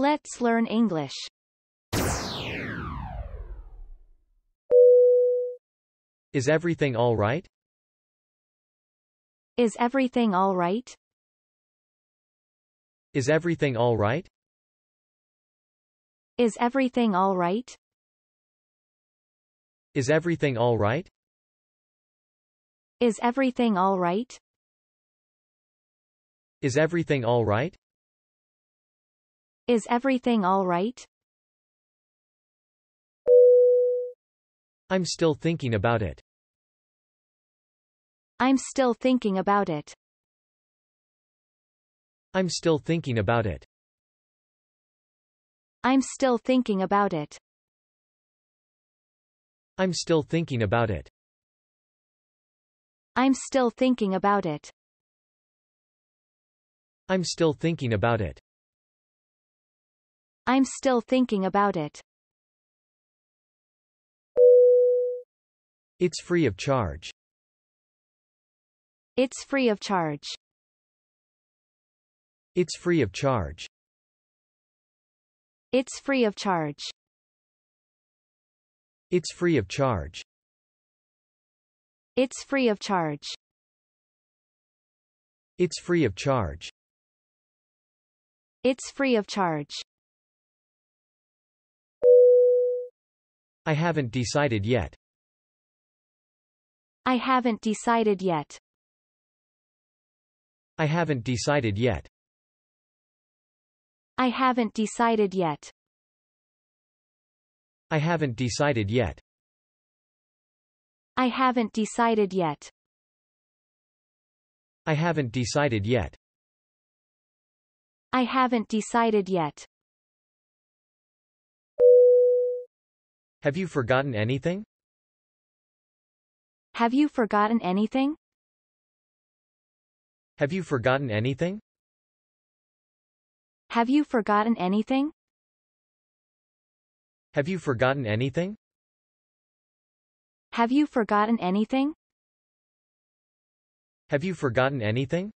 Let's learn English. Is everything all right? Is everything all right? Is everything all right? Is everything all right? Is everything all right? Is everything all right? Is everything all right? Is everything all right? I'm still thinking about it. I'm still thinking about it. I'm still thinking about it. I'm still thinking about it. I'm still thinking about it. I'm still thinking about it. I'm still thinking about it. I'm still thinking about it. It's free of charge. It's free of charge. It's free of charge. It's free of charge. It's free of charge. It's free of charge. It's free of charge. It's free of charge. I haven't decided yet. I haven't decided yet. I haven't decided yet. I haven't decided yet. I haven't decided yet. I haven't decided yet. I haven't decided yet. I haven't decided yet. Have you forgotten anything? Have you forgotten anything? Have you forgotten anything? Have you forgotten anything? Have you forgotten anything? Have you forgotten anything? Have you forgotten anything?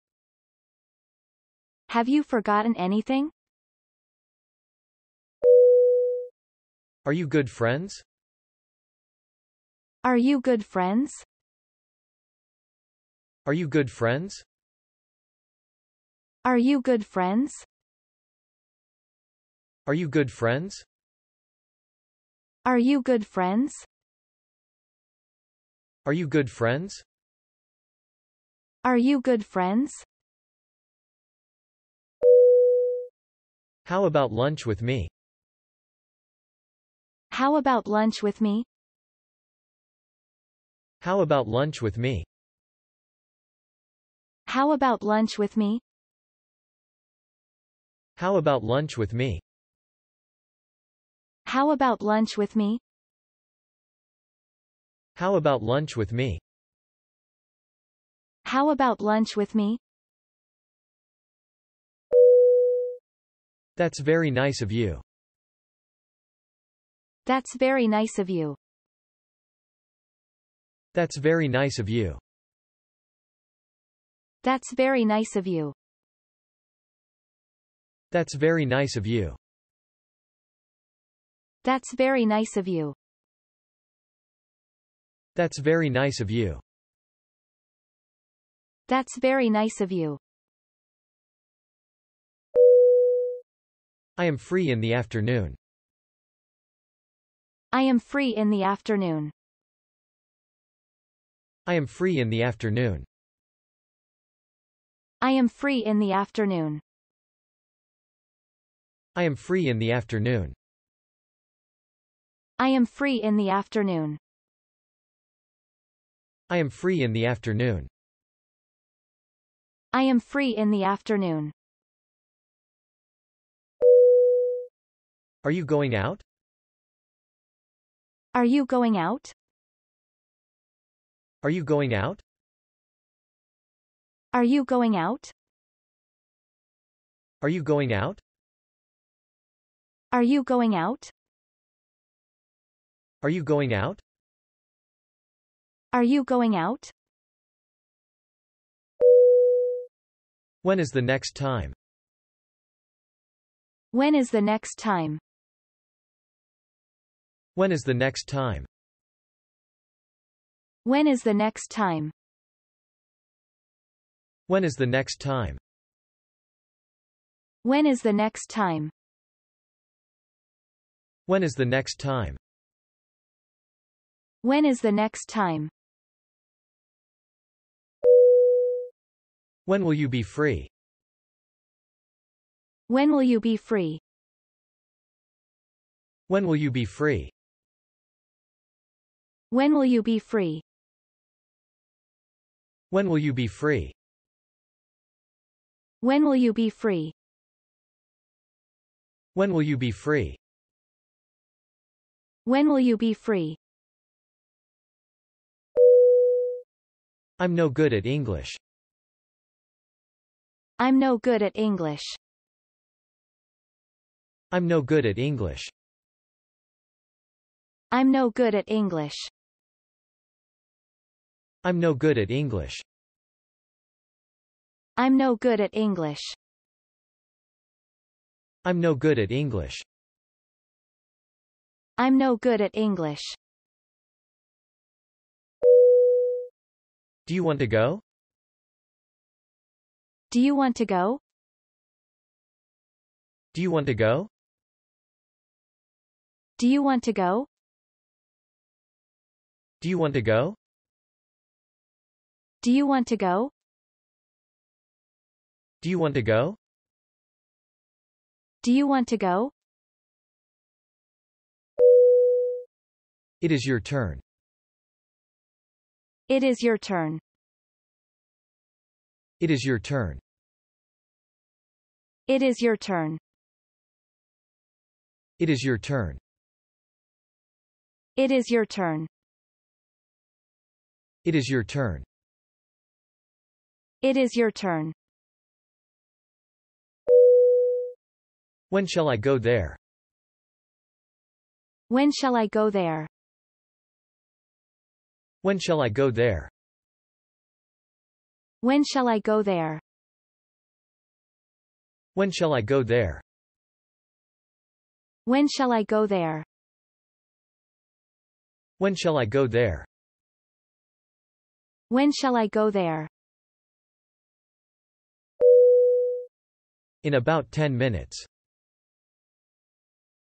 Have you forgotten anything? Are you good friends? Are you good friends? Are you good friends? Are you good friends? Are you good friends? Are you good friends? Are you good friends? Are you good friends? How about lunch with me? How about lunch with me? How about lunch with me? How about lunch with me? How about lunch with me? How about lunch with me? How about lunch with me? How about lunch with me? That's very nice of you. That's very nice of you. That's very nice of you. That's very nice of you. That's very nice of you. That's very nice of you. That's very nice of you. That's very nice of you. I am free in the afternoon. I am free in the afternoon. I am free in the afternoon. I am free in the afternoon. I am free in the afternoon. I am free in the afternoon. I am free in the afternoon. I am free in the afternoon. Are you going out? Are you going out? Are you going out? Are you going out? Are you going out? Are you going out? Are you going out? Are you going out? When is the next time? When is the next time? When is the next time? When is the next time? When is the next time? When is the next time? When is the next time? When is the next time? When will you be free? When will you be free? When will you be free? When will you be free? When will you be free? When will you be free? When will you be free? When will you be free? I'm no good at English. I'm no good at English. I'm no good at English. I'm no good at English. I'm no good at English. I'm no good at English. I'm no good at English. I'm no good at English. Do you want to go? Do you want to go? Do you want to go? Do you want to go? Do you want to go? Do you want to go? Do you want to go? Do you want to go? It is your turn. It is your turn. It is your turn. It is your turn. It is your turn. It is your turn. It is your turn. It is your turn. When shall I go there? When shall I go there? When shall I go there? When shall I go there? When shall I go there? When shall I go there? When shall I go there? When shall I go there? In about 10 minutes.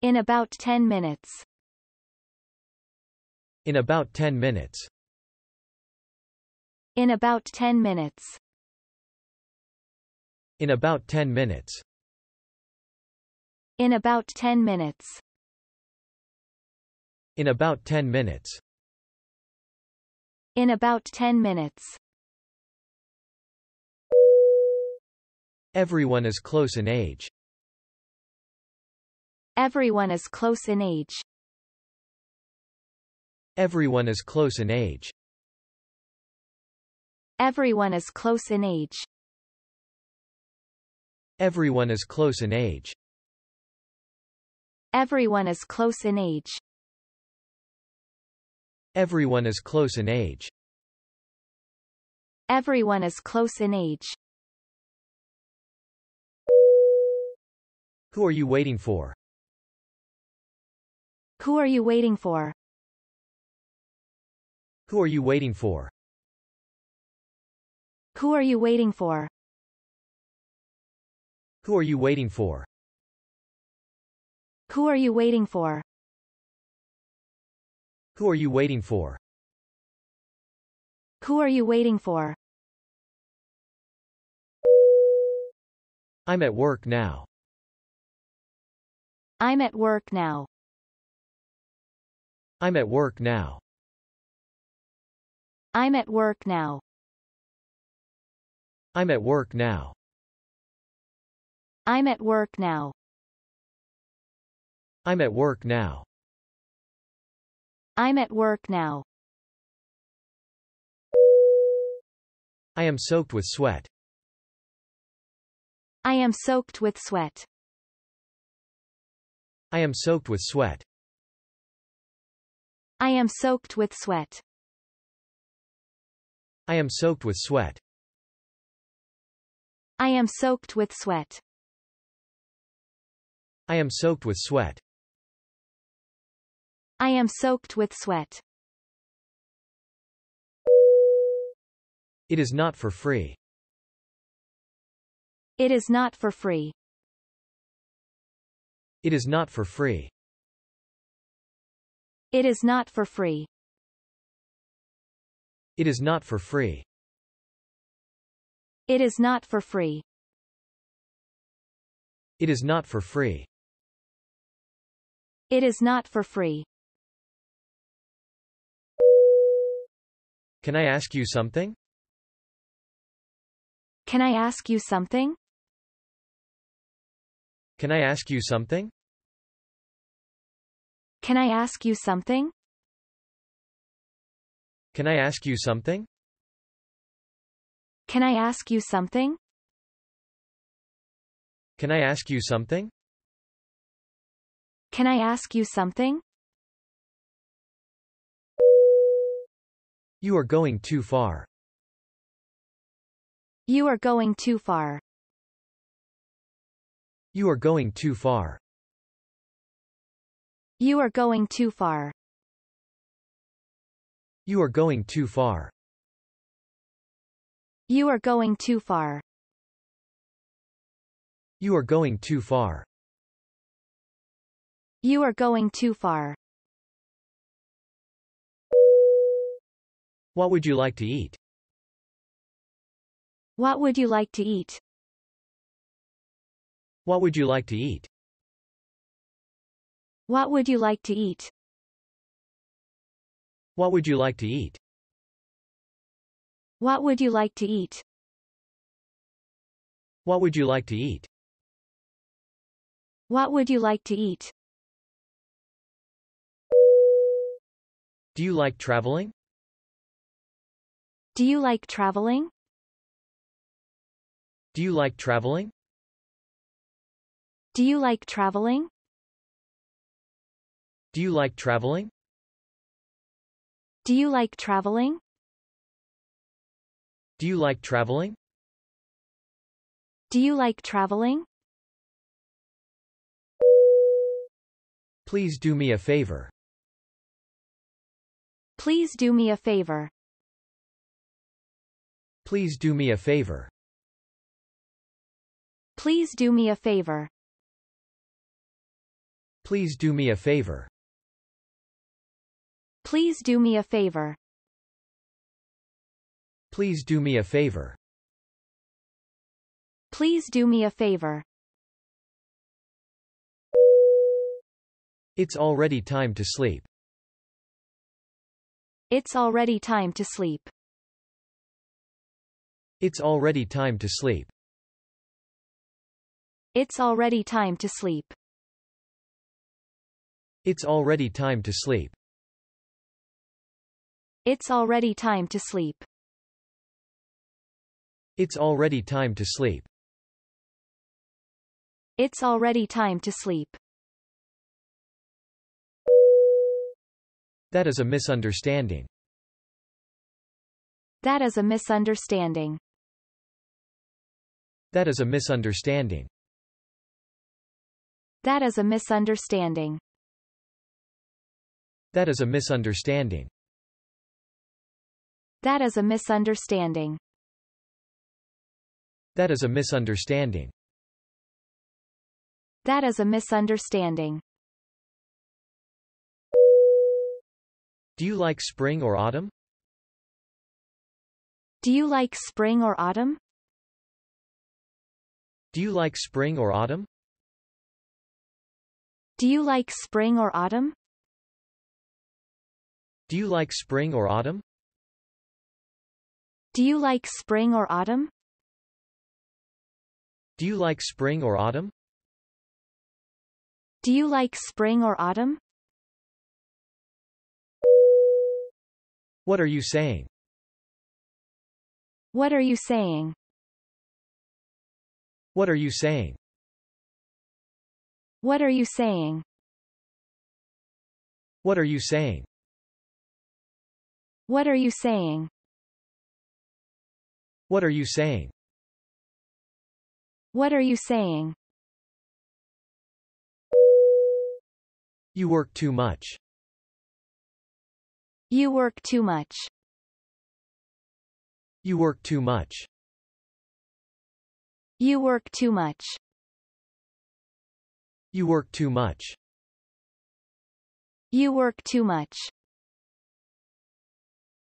In about 10 minutes. In about 10 minutes. In about 10 minutes. In about 10 minutes. In about 10 minutes. In about 10 minutes. In about 10 minutes. Everyone is close in age. Everyone is close in age. Everyone is close in age. Everyone is close in age. Everyone is close in age. Everyone is close in age. Everyone is close in age. Everyone is close in age. Who are you waiting for? Who are you waiting for? Who are you waiting for? Who are you waiting for? Who are you waiting for? Who are you waiting for? Who are you waiting for? Who are you waiting for? I'm at work now. I'm at work now. I'm at work now. I'm at work now. I'm at work now. I'm at work now. I'm at work now. I'm at work now. I am soaked with sweat. I am soaked with sweat. I am soaked with sweat. I am soaked with sweat. I am soaked with sweat. I am soaked with sweat. I am soaked with sweat. I am soaked with sweat. It is not for free. It is not for free. It is not for free. It is not for free. It is not for free. It is not for free. It is not for free. It is not for free. Can I ask you something? Can I ask you something? Can I ask you something? Can I ask you something? Can I ask you something? Can I ask you something? Can I ask you something? Can I ask you something? You are going too far. You are going too far. You are going too far. You are going too far. You are going too far. You are going too far. You are going too far. You are going too far. What would you like to eat? What would you like to eat? What would you like to eat? What would you like to eat? What would you like to eat? What would you like to eat? What would you like to eat? What would you like to eat? Do you like traveling? Do you like traveling? Do you like traveling? Do you like traveling? Do you like traveling? Do you like traveling? Do you like traveling? Do you like traveling? Please do me a favor. Please do me a favor. Please do me a favor. Please do me a favor. Please do me a favor. Please do me a favor. Please do me a favor. Please do me a favor. It's already time to sleep. It's already time to sleep. It's already time to sleep. It's already time to sleep. It's already time to sleep. It's already time to sleep. It's already time to sleep. It's already time to sleep. That is a misunderstanding. That is a misunderstanding. That is a misunderstanding. That is a misunderstanding. That is a misunderstanding. That is a misunderstanding. That is a misunderstanding. That is a misunderstanding. Do you like spring or autumn? Do you like spring or autumn? Do you like spring or autumn? Do you like spring or autumn? Do you like spring or autumn? Do you like spring or autumn? Do you like spring or autumn? Do you like spring or autumn? What are you saying? What are you saying? What are you saying? What are you saying? What are you saying? What are you saying? What are you saying? What are you saying? You work too much. You work too much. You work too much. You work too much. You work too much. You work too much.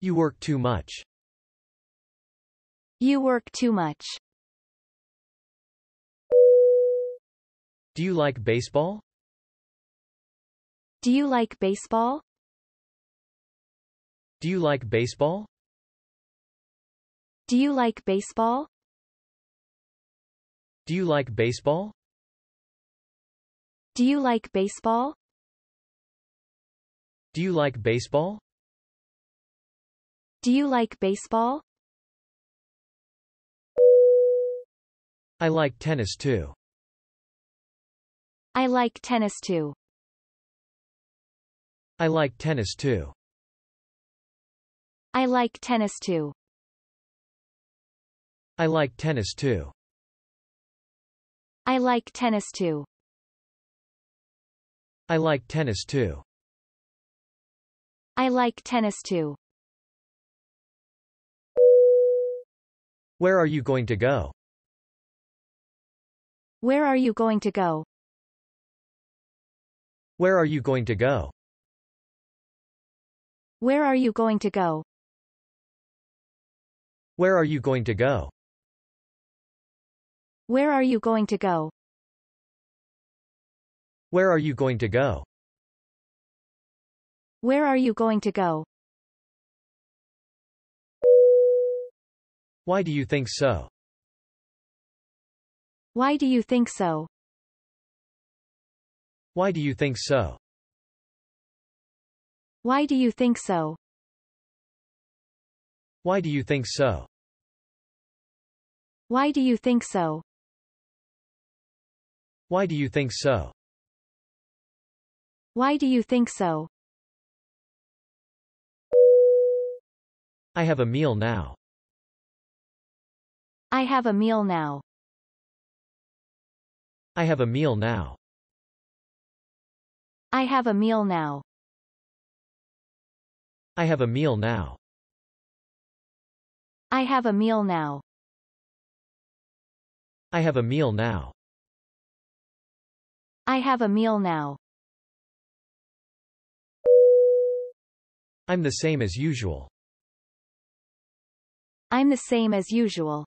You work too much. You work too much. Do you like baseball? Do you like baseball? Do you like baseball? Do you like baseball? Do you like baseball? Do you like baseball? Do you like baseball? Do you like baseball? I like tennis too. I like tennis too. I like tennis too. I like tennis too. I like tennis too. I like tennis too. I like tennis too. I like tennis too. Where are you going to go? Where are you going to go? Where are you going to go? Where are you going to go? Where are you going to go? Where are you going to go? Where are you going to go? Where are you going to go? Why do you think so? Why do you think so? Why do you think so? Why do you think so? Why do you think so? Why do you think so? Why do you think so? Why do you think so? I have a meal now. I have a meal now. I have a meal now. I have a meal now. I have a meal now. I have a meal now. I have a meal now. I have a meal now. I'm the same as usual. I'm the same as usual.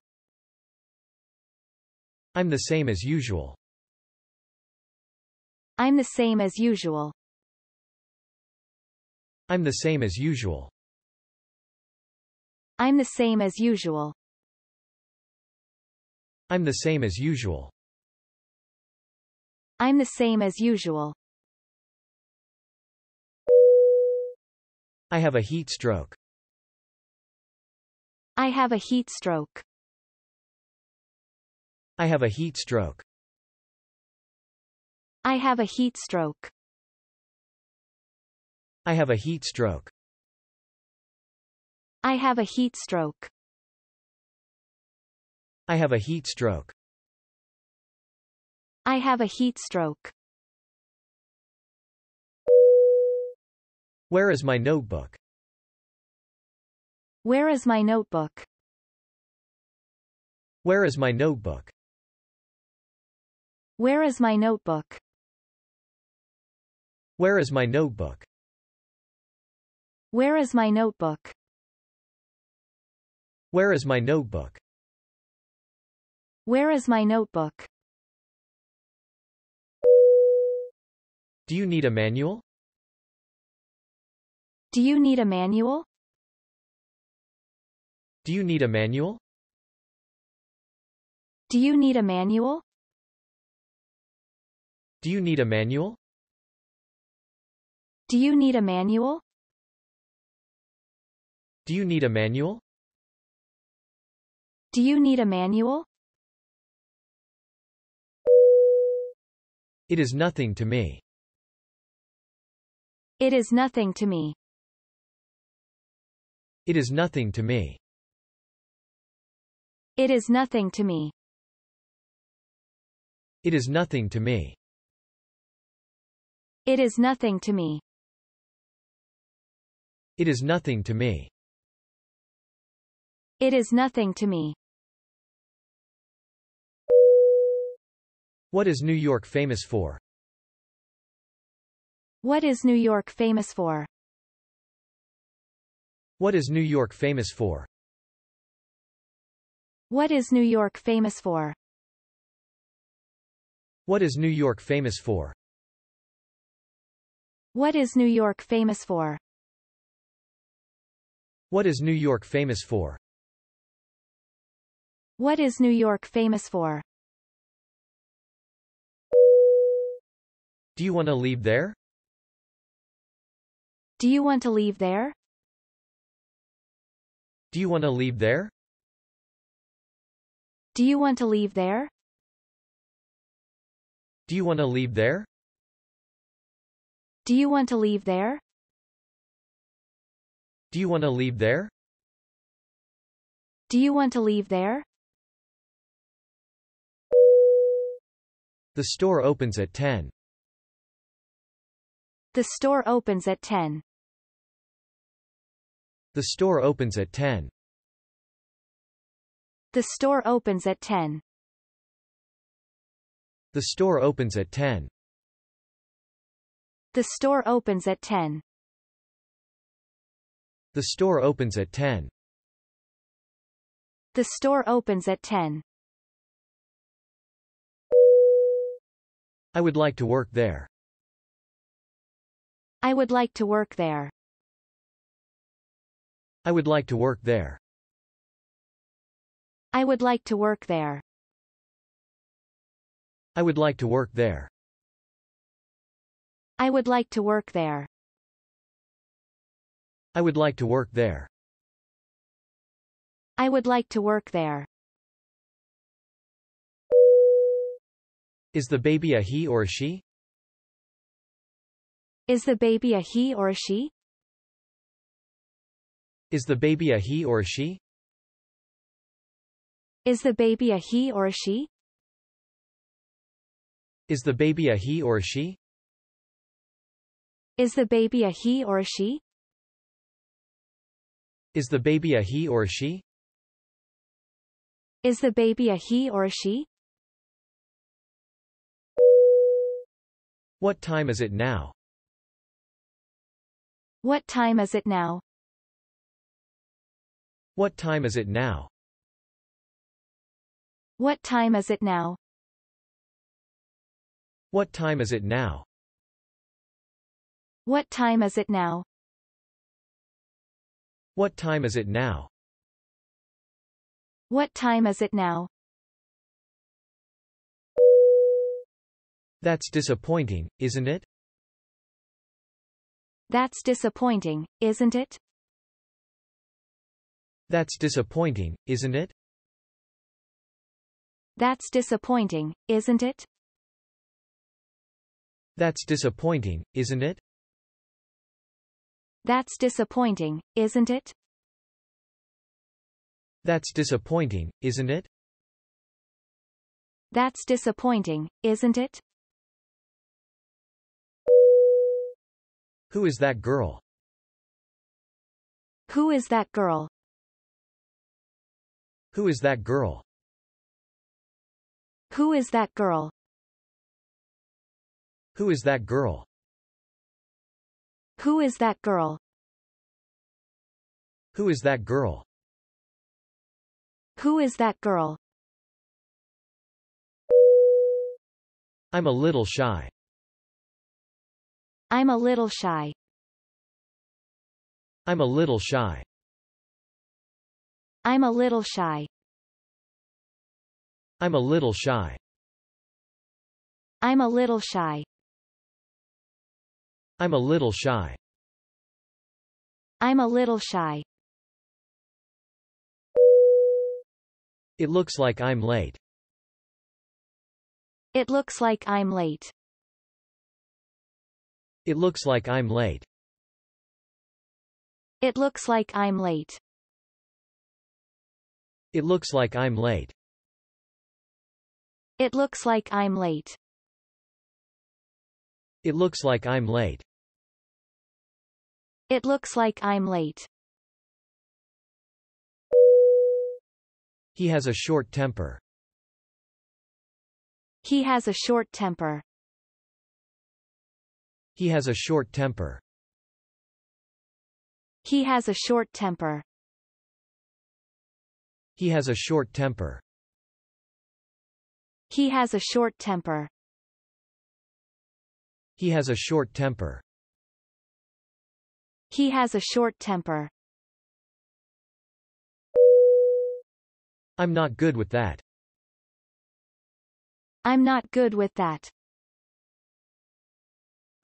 I'm the same as usual. I'm the same as usual. I'm the same as usual. I'm the same as usual. I'm the same as usual. I'm the same as usual. I have a heat stroke. I have a heat stroke. I have a heat stroke. I have a heat stroke. I have a heat stroke. I have a heat stroke. I have a heat stroke. I have a heat stroke. Where is my notebook? Where is my notebook? Where is my notebook? Where is my notebook? Where is my notebook? Where is my notebook? Where is my notebook? Where is my notebook? Do you need a manual? Do you need a manual? Do you need a manual? Do you need a manual? Do you need a manual? Do you need a manual? Do you need a manual? Do you need a manual? It is nothing to me. It is nothing to me. It is nothing to me. It is nothing to me. It is nothing to me. It is nothing to me. It is nothing to me. It is nothing to me. What is New York famous for? What is New York famous for? What is New York famous for? What is New York famous for? What is New York famous for? What is New York famous for? What is New York famous for? What is New York famous for? Do you want to leave there? Do you want to leave there? Do you want to leave there? Do you want to leave there? Do you want to leave there? Do you want to leave there? Do you want to leave there? Do you want to leave there? The store opens at 10. The store opens at 10. The store opens at 10. The store opens at 10. The store opens at 10. The store opens at 10. The store opens at 10. The store opens at 10. I would like to work there. I would like to work there. I would like to work there. I would like to work there. I would like to work there. I would like to work there. I would like to work there. I would like to work there. Is the baby a he or a she? Is the baby a he or a she? Is the baby a he or a she? Is the baby a he or a she? Is the baby a he or a she? Is the baby a he or a she? Is the baby a he or a she? Is the baby a he or a she? What time is it now? What time is it now? What time is it now? What time is it now? What time is it now? What time is it now? What time is it now? What time is it now? That's disappointing, isn't it? That's disappointing, isn't it? That's disappointing, isn't it? That's disappointing, isn't it? That's disappointing, isn't it? That's disappointing, isn't it? That's disappointing, isn't it? That's disappointing, isn't it? Who is that girl? Who is that girl? Who is that girl? Who is that girl? Who is that girl? Who is that girl? Who is that girl? Who is that girl? I'm a little shy. I'm a little shy. I'm a little shy. I'm a little shy. I'm a little shy. I'm a little shy. I'm a little shy. I'm a little shy. It looks like I'm late. It looks like I'm late. It looks like I'm late. It looks like I'm late. It looks like I'm late. It looks like I'm late. It looks like I'm late. It looks like I'm late. He has a short temper. He has a short temper. He has a short temper. He has a short temper. He has a short temper. He has a short temper. He has a short temper. He has a short temper. I'm not good with that. I'm not good with that.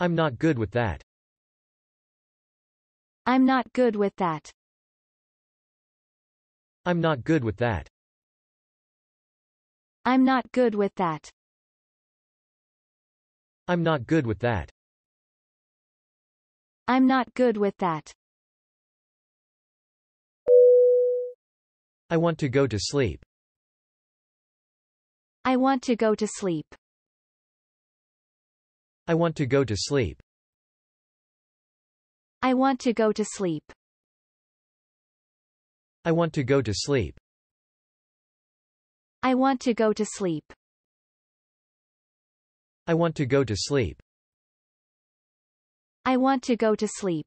I'm not good with that. I'm not good with that. I'm not good with that. I'm not good with that. I'm not good with that. I'm not good with that. I want to go to sleep. I want to go to sleep. I want to go to sleep. I want to go to sleep. I want to go to sleep. I want to go to sleep. I want to go to sleep. I want to go to sleep.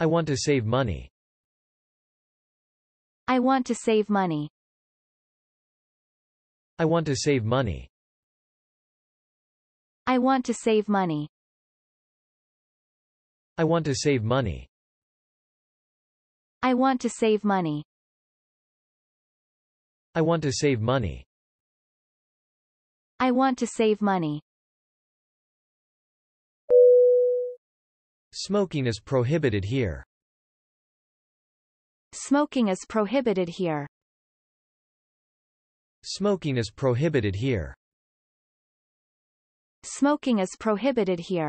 I want to save money. I want to save money. I want to save money. I want to save money. I want to save money. I want to save money. I want to save money. I want to save money. Smoking is prohibited here. Smoking is prohibited here. Smoking is prohibited here. Smoking is prohibited here.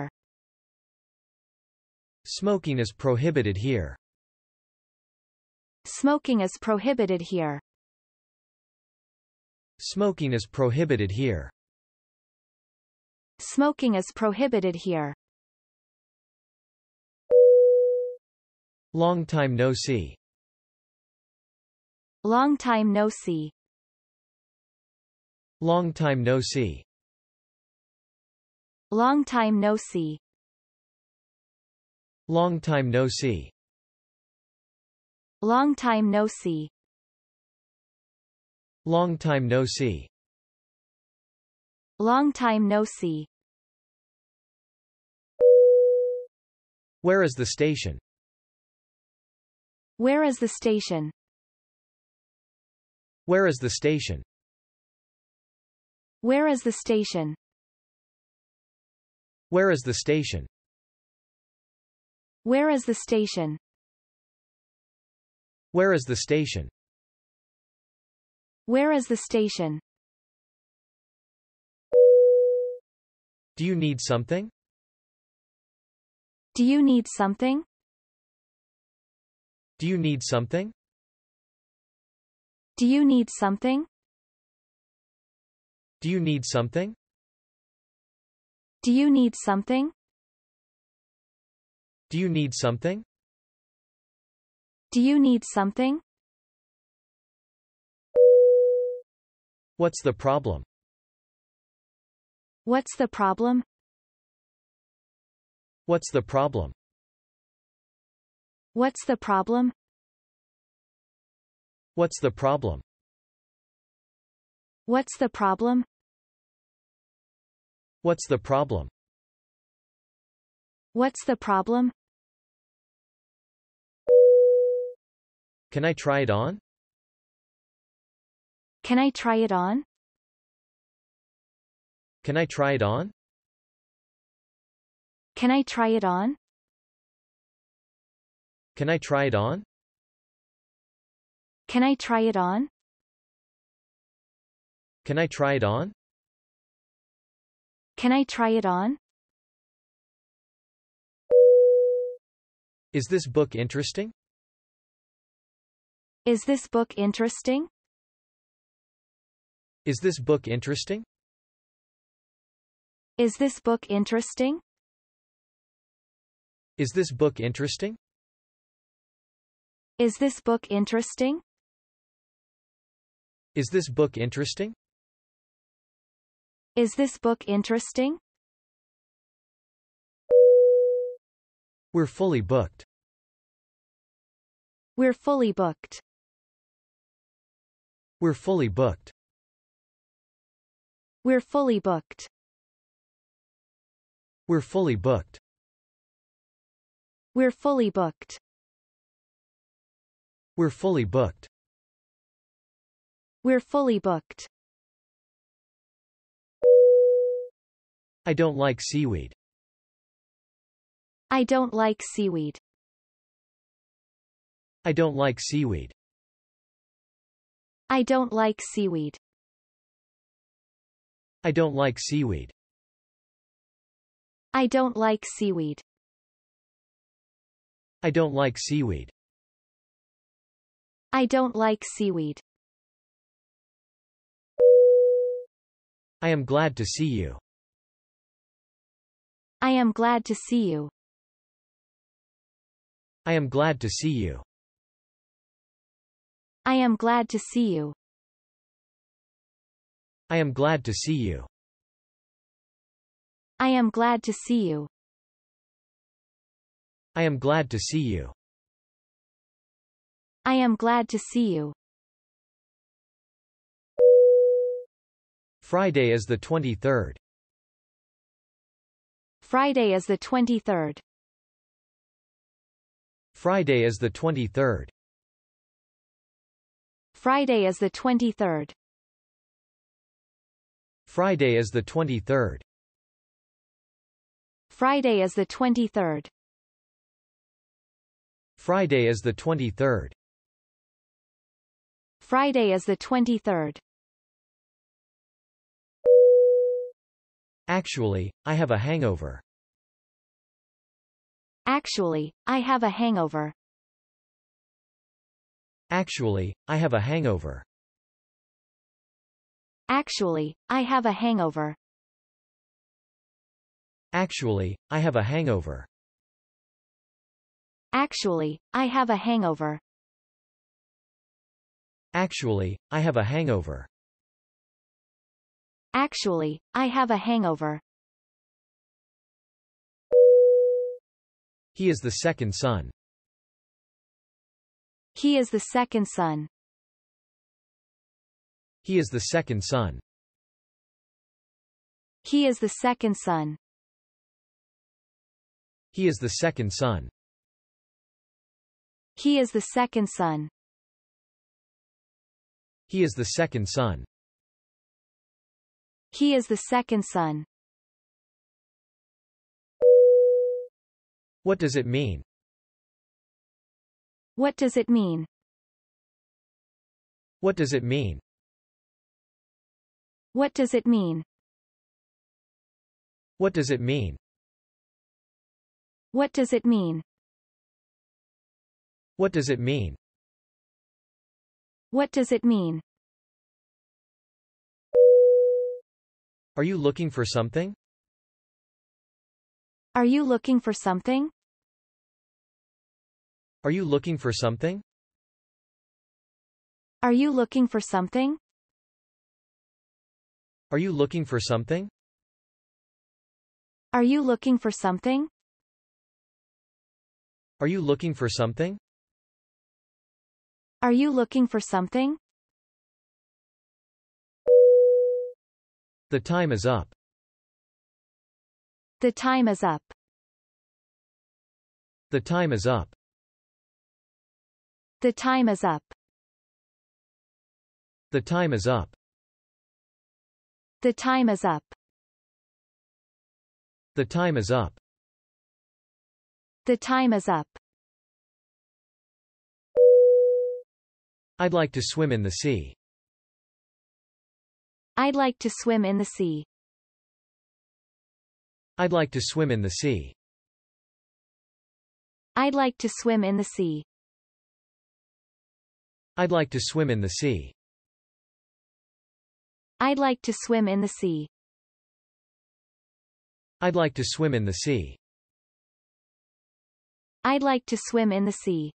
Smoking is prohibited here. Smoking is prohibited here. Smoking is prohibited here. Smoking is prohibited here. Long time no see. Long time no see. Long time no see. Long time no see. Long time no see. Long time no see. Long time no see. Long time no see. Where is the station? Where is the station? Where is the station? Where is the station? Where is the station? Where is the station? Where is the station? Where is the station? Do you need something? Do you need something? Do you need something? Do you need something? Do you need something? Do you need something? Do you need something? Do you need something? What's the problem? What's the problem? What's the problem? What's the problem? What's the problem? What's the problem? What's the problem? What's the problem? Can I try it on? Can I try it on? Can I try it on? Can I try it on? Can I try it on? Can I try it on? Can I try it on? Can I try it on? Is this book interesting? Is this book interesting? Is this book interesting? Is this book interesting? Is this book interesting? Is this book interesting? Is this book interesting? Is this book interesting? We're fully booked. We're fully booked. We're fully booked. We're fully booked. We're fully booked. We're fully booked. We're fully booked. We're fully booked. I don't like seaweed. I don't like seaweed. I don't like seaweed. I don't like seaweed. I don't like seaweed. I don't like seaweed. I don't like seaweed. I don't like seaweed. I am glad to see you. I am glad to see you. I am glad to see you. I am glad to see you. I am glad to see you. I am glad to see you. I am glad to see you. I am glad to see you. Friday is the 23rd. Friday is the 23rd. Friday is the 23rd. Friday is the 23rd. Friday is the 23rd. Friday is the 23rd. Friday is the 23rd. Friday is the 23rd. Actually, I have a hangover. Actually, I have a hangover. Actually, I have a hangover. Actually, I have a hangover. Actually, I have a hangover. Actually, I have a hangover. Actually, I have a hangover. Actually, I have a hangover. He is the second son. He is the second son. He is the second son. He is the second son. He is the second son. He is the second son. He is the second son. He is the second son. What does it mean? What does it mean? What does it mean? What does it mean? What does it mean? What does it mean? What does it mean? What does it mean? Are you looking for something? Are you looking for something? Are you looking for something? Are you looking for something? Are you looking for something? Are you looking for something? Are you looking for something? Are you looking for something? The time is up. The time is up. The time is up. The time is up. The time is up. The time is up. The time is up. The time is up. I'd like to swim in the sea. I'd like to swim in the sea. I'd like to swim in the sea. I'd like to swim in the sea. I'd like to swim in the sea. I'd like to swim in the sea. I'd like to swim in the sea. I'd like to swim in the sea.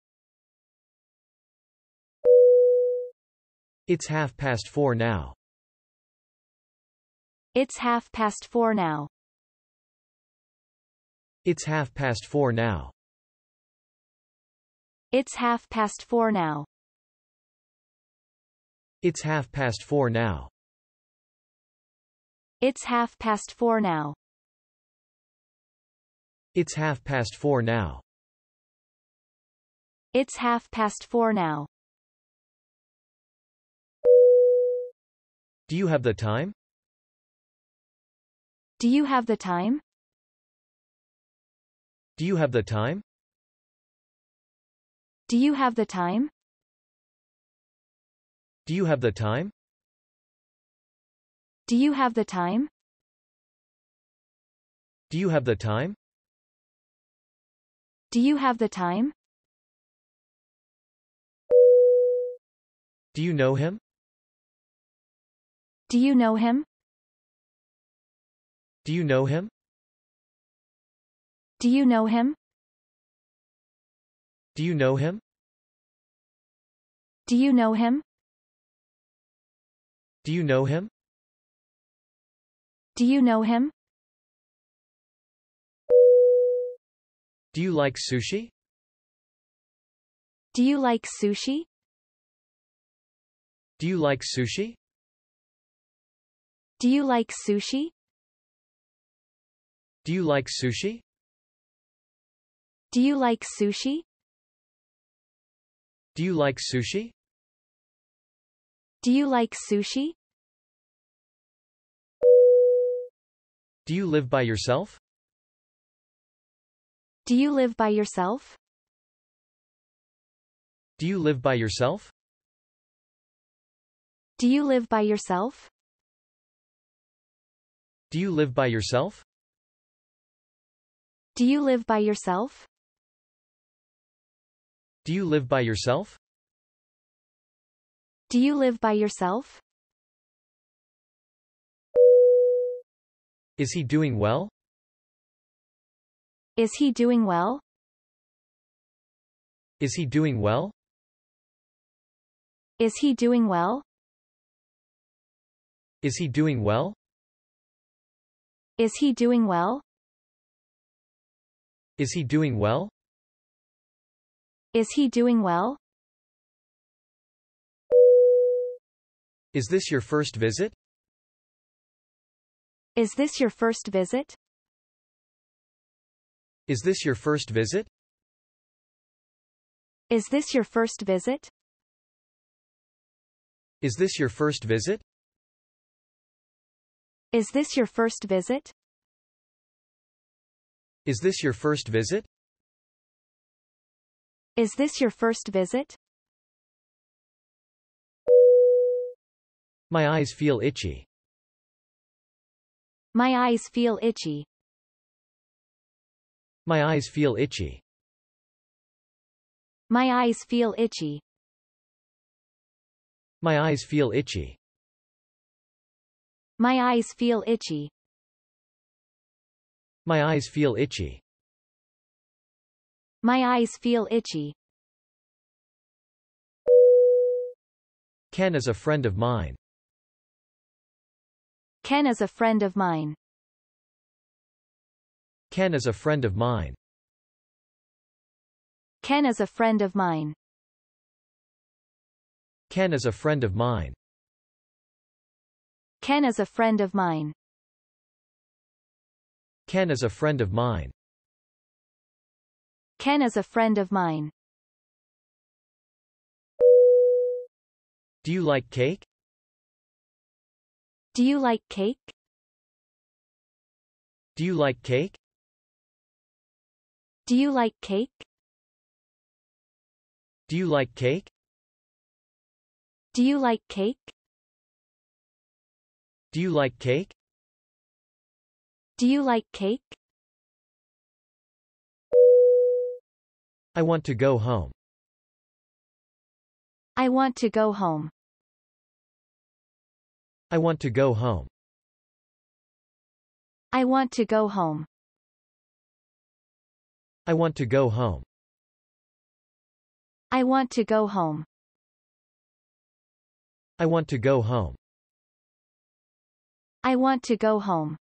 It's half past four now. It's half past four now. It's half past four now. It's half past four now. It's half past four now. It's half past four now. It's half past four now. It's half past four now. Do you have the time? Do you have the time? Do you have the time? Do you have the time? Do you have the time? Do you have the time? Do you have the time? Do you have the time? Do you know him? Do you know him? Do you know him? Do you know him? Do you know him? Do you know him? Do you know him? Do you know him? Do you like sushi? Do you like sushi? Do you like sushi? Do you like sushi? Do you like sushi? Do you like sushi? Do you like sushi? Do you like sushi? Do you live by yourself? Do you live by yourself? Do you live by yourself? Do you live by yourself? Do you live by yourself? Do you live by yourself? Do you live by yourself? Do you live by yourself? Is he doing well? Is he doing well? Is he doing well? Is he doing well? Is he doing well? Is he doing well? Is he doing well? Is he doing well? Is this your first visit? Is this your first visit? Is this your first visit? Is this your first visit? Is this your first visit? Is this your first visit? Is this your first visit? Is this your first visit? My eyes feel itchy. My eyes feel itchy. My eyes feel itchy. My eyes feel itchy. My eyes feel itchy. My eyes feel itchy. My eyes feel itchy. My eyes feel itchy. Ken is a friend of mine. Ken is a friend of mine. Ken is a friend of mine. Ken is a friend of mine. Ken is a friend of mine. Ken is a friend of mine. Ken is a friend of mine. Ken is a friend of mine. Do you like cake? Do you like cake? Do you like cake? Do you like cake? Do you like cake? Do you like cake? Do you like cake? Do you like cake? I want to go home. I want to go home. I want to go home. I want to go home. I want to go home. I want to go home. I want to go home. I want to go home.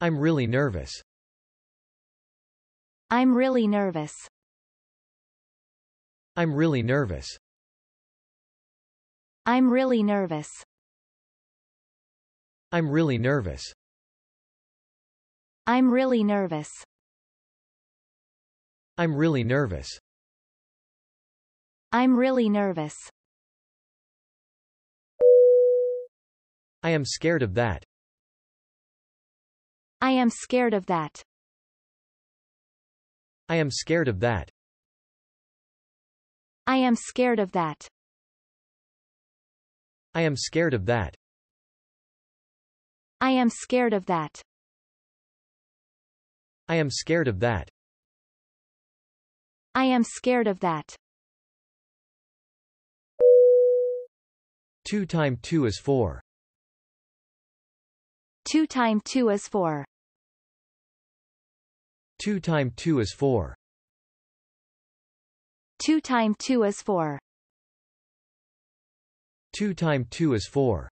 I'm really nervous. I'm really nervous. I'm really nervous. I'm really nervous. I'm really nervous. I'm really nervous. I'm really nervous. I'm really nervous. I am scared of that. I am scared of that. I am scared of that. I am scared of that. I am scared of that. I am scared of that. I am scared of that. I am scared of that. 2 times 2 is 4. 2 times 2 is 4. 2 times 2 is 4. 2 times 2 is 4. 2 times 2 is 4.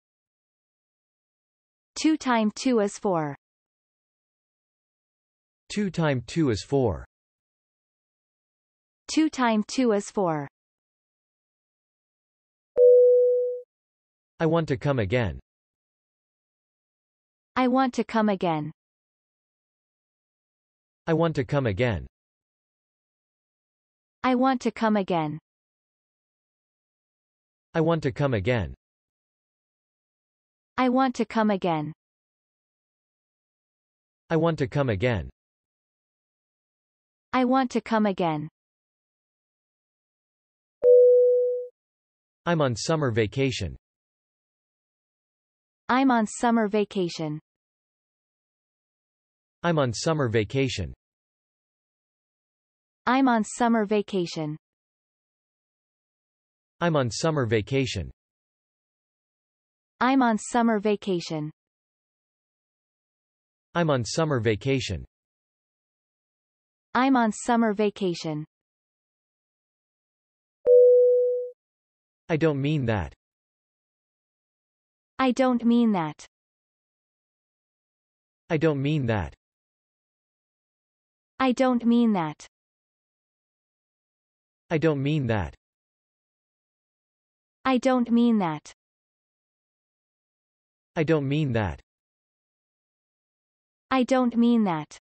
2 times 2 is 4. 2 times 2 is 4. 2 times 2 is 4. I want to come again. I want to come again. I want to come again. I want to come again. I want to come again. I want to come again. I want to come again. I want to come again. I'm on summer vacation. I'm on summer vacation. I'm on summer vacation. I'm on summer vacation. I'm on summer vacation. I'm on summer vacation. I'm on summer vacation. I'm on summer vacation. I don't mean that. I don't mean that. I don't mean that. I don't mean that. I don't mean that. I don't mean that. I don't mean that. I don't mean that.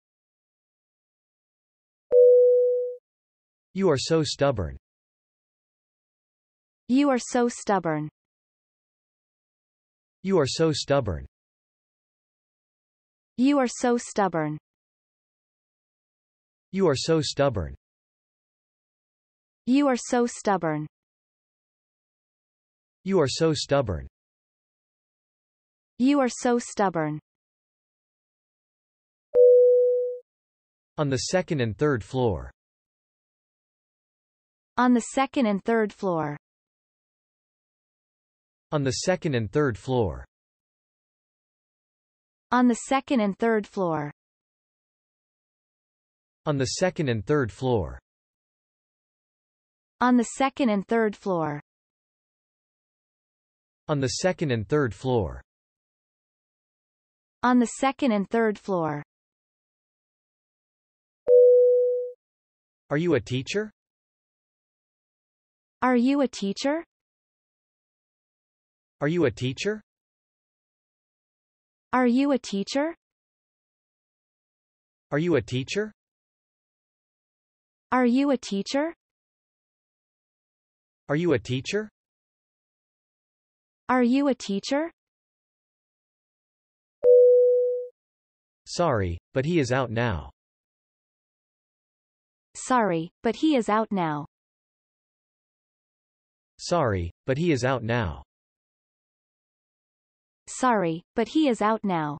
You are so stubborn. You are so stubborn. You are so stubborn. You are so stubborn. You are so stubborn. You are so stubborn. You are so stubborn. You are so stubborn. On the second and third floor. On the second and third floor. On the second and third floor. On the second and third floor. On the second and third floor. On the second and third floor. On the second and third floor. On the second and third floor. Are you a teacher? Are you a teacher? Are you a teacher? Are you a teacher? Are you a teacher? Are you a teacher? Are you a teacher? Are you a teacher? Sorry, but he is out now. Sorry, but he is out now. Sorry, but he is out now. Sorry, but he is out now.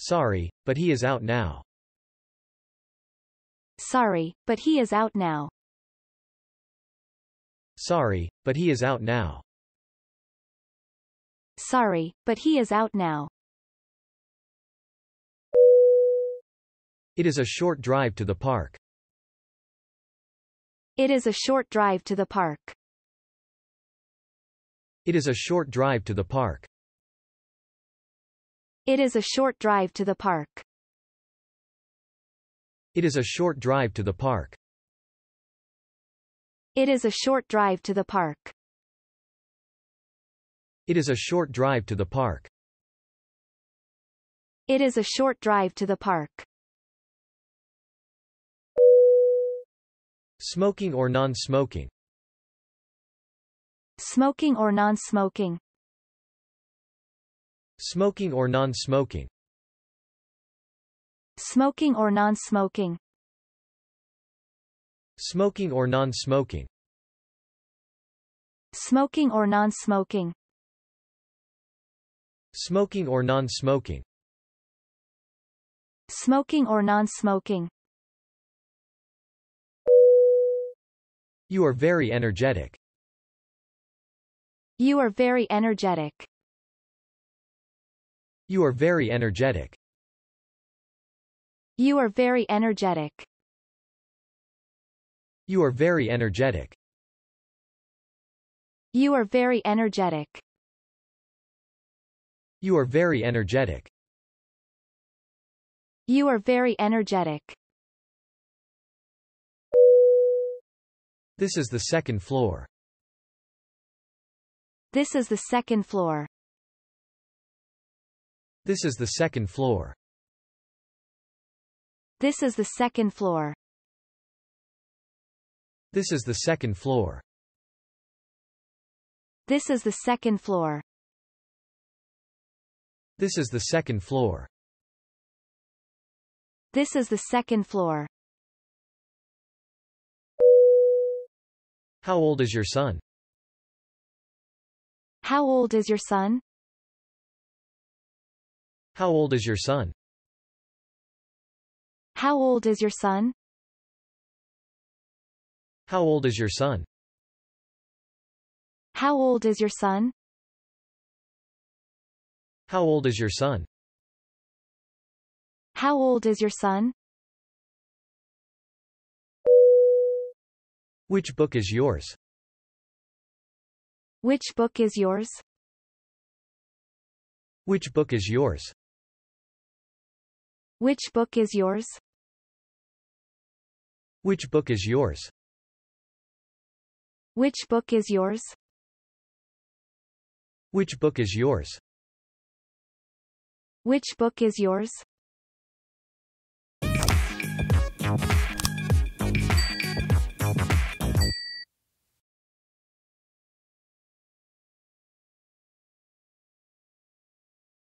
Sorry, but he is out now. Sorry, but he is out now. Sorry, but he is out now. Sorry, but he is out now. It is a short drive to the park. It is a short drive to the park. It is a short drive to the park. It is a short drive to the park. It is a short drive to the park. It is a short drive to the park. It is a short drive to the park. It is a short drive to the park. Smoking or non-smoking. Smoking or non-smoking. Smoking or non-smoking. Smoking or non-smoking Smoking or non-smoking Smoking or non-smoking Smoking or non-smoking Smoking or non-smoking You are very energetic. You are very energetic. You are very energetic. You are very energetic. You are very energetic. You are very energetic. You are very energetic. You are very energetic. This is the second floor. This is the second floor. This is the second floor. This is the second floor. This is the second floor. This is the second floor. This is the second floor. This is the second floor. How old is your son? How old is your son? How old is your son? How old is your son? How old is your son? How old is your son? How old is your son? How old is your son? Which book is yours? Which book is yours? Which book is yours? Which book is yours? Which book is yours? Which book is yours? Which book is yours? Which book is yours?